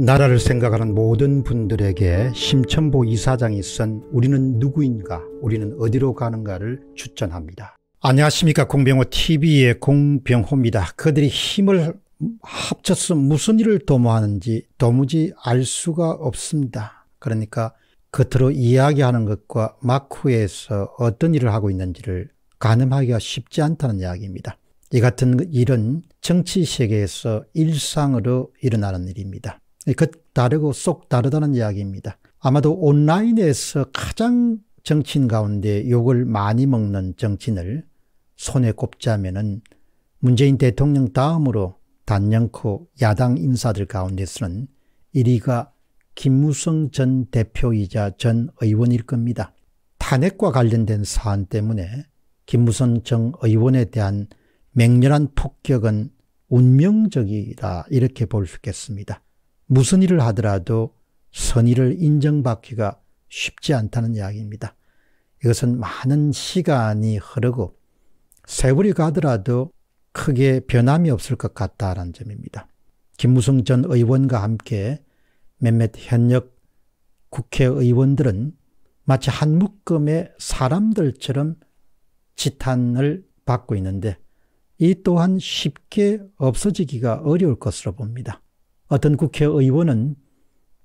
나라를 생각하는 모든 분들에게 심천보 이사장이 쓴 우리는 누구인가 우리는 어디로 가는가를 추천합니다. 안녕하십니까 공병호TV의 공병호입니다. 그들이 힘을 합쳐서 무슨 일을 도모하는지 도무지 알 수가 없습니다. 그러니까 겉으로 이야기하는 것과 마크에서 어떤 일을 하고 있는지를 가늠하기가 쉽지 않다는 이야기입니다. 이 같은 일은 정치 세계에서 일상으로 일어나는 일입니다. 네, 그 다르고 쏙 다르다는 이야기입니다. 아마도 온라인에서 가장 정치인 가운데 욕을 많이 먹는 정치인을 손에 꼽자면은 문재인 대통령 다음으로 단연코 야당 인사들 가운데서는 1위가 김무성 전 대표이자 전 의원일 겁니다. 탄핵과 관련된 사안 때문에 김무성 전 의원에 대한 맹렬한 폭격은 운명적이라 이렇게 볼 수 있겠습니다. 무슨 일을 하더라도 선의를 인정받기가 쉽지 않다는 이야기입니다. 이것은 많은 시간이 흐르고 세월이 가더라도 크게 변함이 없을 것같다는 점입니다. 김무성 전 의원과 함께 몇몇 현역 국회의원들은 마치 한 묶음의 사람들처럼 지탄을 받고 있는데 이 또한 쉽게 없어지기가 어려울 것으로 봅니다. 어떤 국회의원은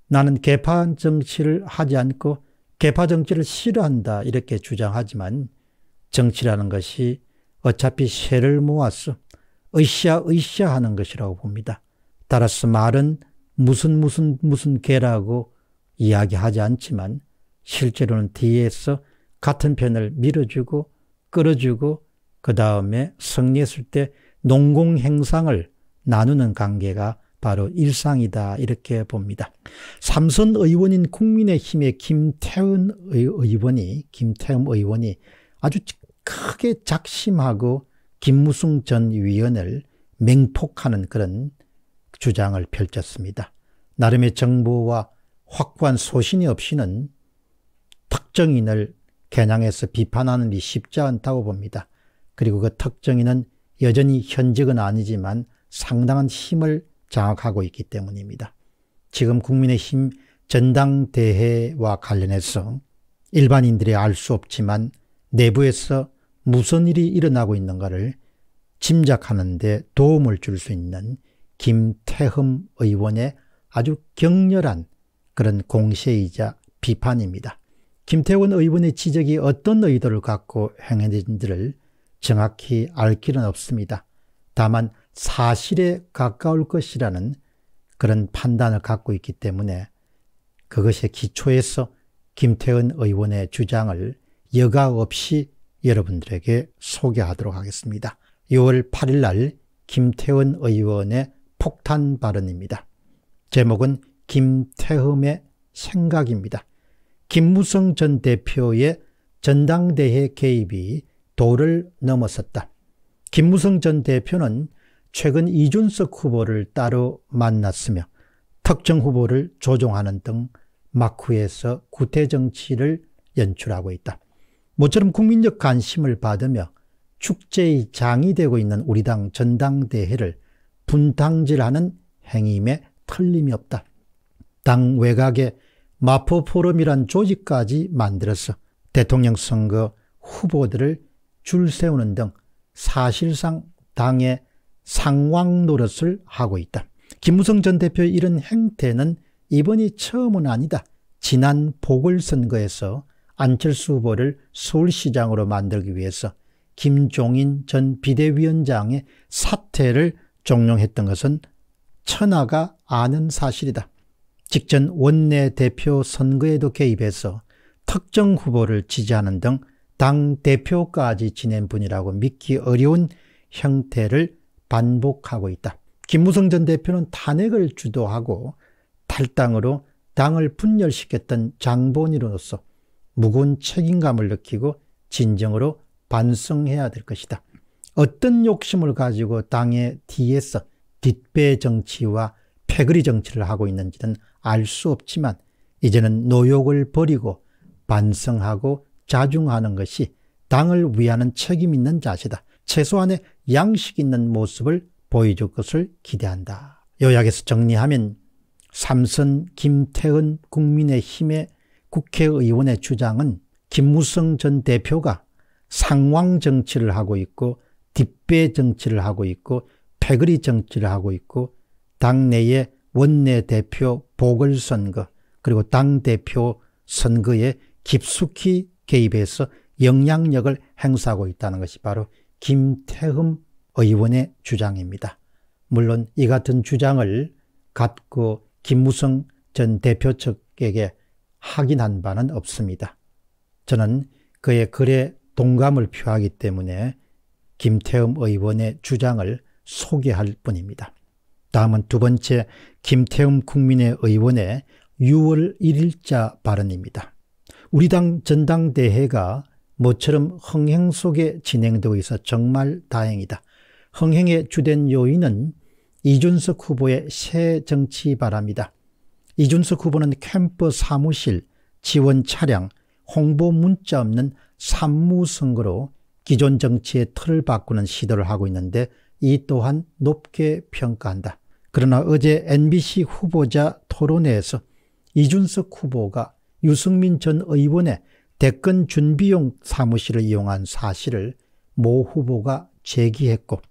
나는 개파 정치를 하지 않고 개파 정치를 싫어한다 이렇게 주장하지만 정치라는 것이 어차피 새를 모아서 으쌰으쌰 하는 것이라고 봅니다. 따라서 말은 무슨 무슨 무슨 개라고 이야기하지 않지만 실제로는 뒤에서 같은 편을 밀어주고 끌어주고 그 다음에 승리했을 때 농공행상을 나누는 관계가 바로 일상이다 이렇게 봅니다. 삼선 의원인 국민의힘의 김태훈 의원이 김태흠 의원이 아주 크게 작심하고 김무승 전 위원을 맹폭하는 그런 주장을 펼쳤습니다. 나름의 정보와 확고한 소신이 없이는 특정인을 겨냥해서 비판하는 일이 쉽지 않다고 봅니다. 그리고 그 특정인은 여전히 현직은 아니지만 상당한 힘을 장악하고 있기 때문입니다. 지금 국민의힘 전당대회와 관련해서 일반인들이 알 수 없지만 내부에서 무슨 일이 일어나고 있는가를 짐작하는 데 도움을 줄 수 있는 김태흠 의원의 아주 격렬한 그런 공세이자 비판입니다. 김태원 의원의 지적이 어떤 의도를 갖고 행했는지를 정확히 알 길은 없습니다. 다만 사실에 가까울 것이라는 그런 판단을 갖고 있기 때문에 그것의 기초에서 김태은 의원의 주장을 여가 없이 여러분들에게 소개하도록 하겠습니다. 6월 8일 날 김태은 의원의 폭탄 발언입니다. 제목은 김태흠의 생각입니다. 김무성 전 대표의 전당대회 개입이 도를 넘어섰다. 김무성 전 대표는 최근 이준석 후보를 따로 만났으며 특정 후보를 조종하는 등마크에서 구태 정치를 연출하고 있다. 모처럼 국민적 관심을 받으며 축제의 장이 되고 있는 우리 당 전당대회를 분탕질하는 행임에 틀림이 없다. 당 외곽에 마포 포럼이란 조직까지 만들어서 대통령 선거 후보들을 줄 세우는 등 사실상 당의 상황 노릇을 하고 있다. 김무성 전 대표의 이런 행태는 이번이 처음은 아니다. 지난 보궐선거에서 안철수 후보를 서울시장으로 만들기 위해서 김종인 전 비대위원장의 사퇴를 종용했던 것은 천하가 아는 사실이다. 직전 원내대표 선거에도 개입해서 특정 후보를 지지하는 등 당 대표까지 지낸 분이라고 믿기 어려운 형태를 반복하고 있다. 김무성 전 대표는 탄핵을 주도하고 탈당으로 당을 분열시켰던 장본인으로서 무거운 책임감을 느끼고 진정으로 반성해야 될 것이다. 어떤 욕심을 가지고 당의 뒤에서 뒷배 정치와 패거리 정치를 하고 있는지는 알 수 없지만 이제는 노욕을 버리고 반성하고 자중하는 것이 당을 위하는 책임 있는 자세다. 최소한의 양식 있는 모습을 보여줄 것을 기대한다. 요약해서 정리하면 삼선 김태은 국민의힘의 국회의원의 주장은 김무성 전 대표가 상황 정치를 하고 있고 뒷배 정치를 하고 있고 패거리 정치를 하고 있고 당내의 원내대표 보궐선거 그리고 당대표 선거에 깊숙이 개입해서 영향력을 행사하고 있다는 것이 바로 김태흠 의원의 주장입니다. 물론 이 같은 주장을 갖고 김무성 전 대표 측에게 확인한 바는 없습니다. 저는 그의 글에 동감을 표하기 때문에 김태흠 의원의 주장을 소개할 뿐입니다. 다음은 두 번째 김태흠 국민의 의원의 6월 1일자 발언입니다. 우리 당 전당대회가 모처럼 흥행 속에 진행되고 있어 정말 다행이다. 흥행의 주된 요인은 이준석 후보의 새 정치 바람이다. 이준석 후보는 캠프 사무실, 지원 차량, 홍보 문자 없는 산무선거로 기존 정치의 틀을 바꾸는 시도를 하고 있는데 이 또한 높게 평가한다. 그러나 어제 MBC 후보자 토론회에서 이준석 후보가 유승민 전 의원의 대권 준비용 사무실을 이용한 사실을 모 후보가 제기했고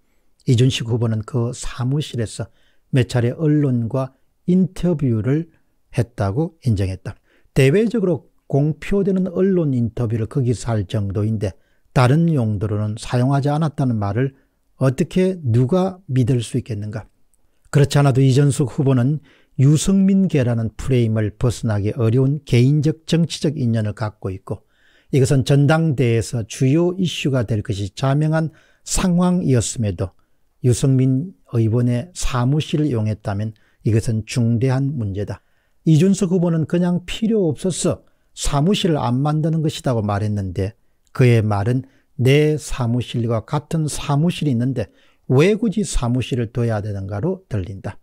이준식 후보는 그 사무실에서 몇 차례 언론과 인터뷰를 했다고 인정했다. 대외적으로 공표되는 언론 인터뷰를 거기서 할 정도인데 다른 용도로는 사용하지 않았다는 말을 어떻게 누가 믿을 수 있겠는가. 그렇지 않아도 이전숙 후보는 유승민계라는 프레임을 벗어나기 어려운 개인적 정치적 인연을 갖고 있고 이것은 전당대에서 회 주요 이슈가 될 것이 자명한 상황이었음에도 유승민 의원의 사무실을 이용했다면 이것은 중대한 문제다. 이준석 후보는 그냥 필요 없어서 사무실을 안 만드는 것이라고 말했는데 그의 말은 내 사무실과 같은 사무실이 있는데 왜 굳이 사무실을 둬야 되는가로 들린다.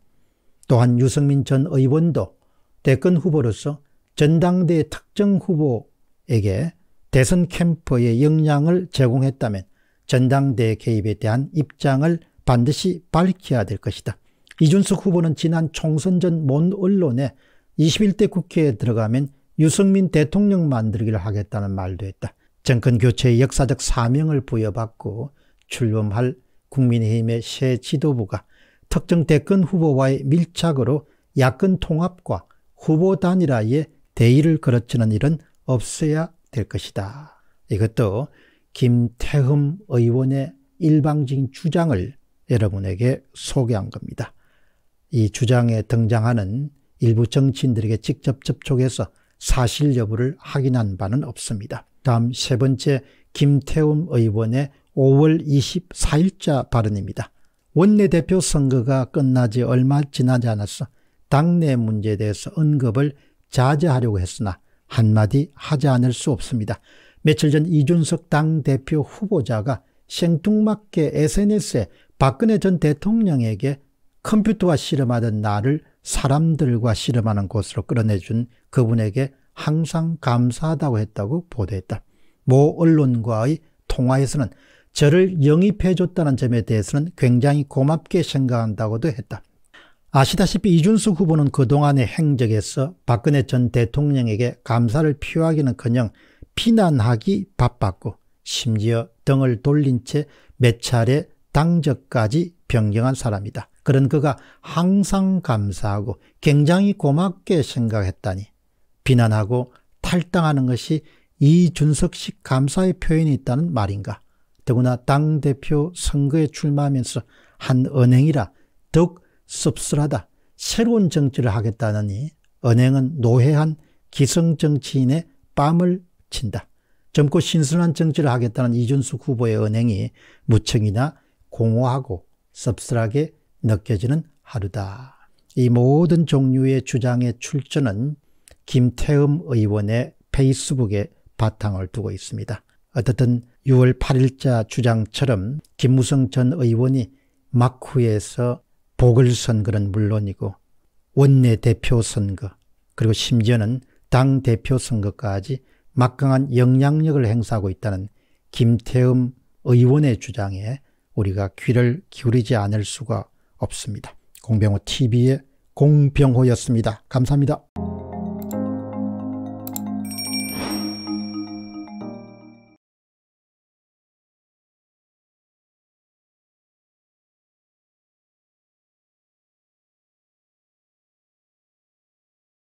또한 유승민 전 의원도 대권 후보로서 전당대의 특정 후보에게 대선 캠프의 영향을 제공했다면 전당대 개입에 대한 입장을 반드시 밝혀야 될 것이다. 이준석 후보는 지난 총선 전먼 언론에 21대 국회에 들어가면 유승민 대통령 만들기를 하겠다는 말도 했다. 정권 교체의 역사적 사명을 부여받고 출범할 국민의힘의 새 지도부가 특정 대권 후보와의 밀착으로 야권 통합과 후보 단일화의 대의를 걸어치는 일은 없어야 될 것이다. 이것도 김태흠 의원의 일방적인 주장을 여러분에게 소개한 겁니다. 이 주장에 등장하는 일부 정치인들에게 직접 접촉해서 사실 여부를 확인한 바는 없습니다. 다음 세 번째 김태흠 의원의 5월 24일자 발언입니다. 원내대표 선거가 끝나지 얼마 지나지 않았어 당내 문제에 대해서 언급을 자제하려고 했으나 한마디 하지 않을 수 없습니다. 며칠 전 이준석 당대표 후보자가 생뚱맞게 SNS에 박근혜 전 대통령에게 컴퓨터와 씨름하던 나를 사람들과 씨름하는 곳으로 끌어내준 그분에게 항상 감사하다고 했다고 보도했다. 모 언론과의 통화에서는 저를 영입해 줬다는 점에 대해서는 굉장히 고맙게 생각한다고도 했다. 아시다시피 이준석 후보는 그동안의 행적에서 박근혜 전 대통령에게 감사를 표하기는커녕 피난하기 바빴고 심지어 등을 돌린 채 몇 차례 당적까지 변경한 사람이다. 그런 그가 항상 감사하고 굉장히 고맙게 생각했다니 비난하고 탈당하는 것이 이준석식 감사의 표현이 있다는 말인가. 더구나 당대표 선거에 출마하면서 한 은행이라 더욱 씁쓸하다. 새로운 정치를 하겠다느니 은행은 노회한 기성정치인의 뺨을 친다. 젊고 신선한 정치를 하겠다는 이준숙 후보의 은행이 무척이나 공허하고 씁쓸하게 느껴지는 하루다. 이 모든 종류의 주장의 출전은 김태흠 의원의 페이스북에 바탕을 두고 있습니다. 어떻든 6월 8일자 주장처럼 김무성 전 의원이 막후에서 보궐선거는 물론이고 원내대표 선거 그리고 심지어는 당대표 선거까지 막강한 영향력을 행사하고 있다는 김태흠 의원의 주장에 우리가 귀를 기울이지 않을 수가 없습니다. 공병호 TV의 공병호였습니다. 감사합니다.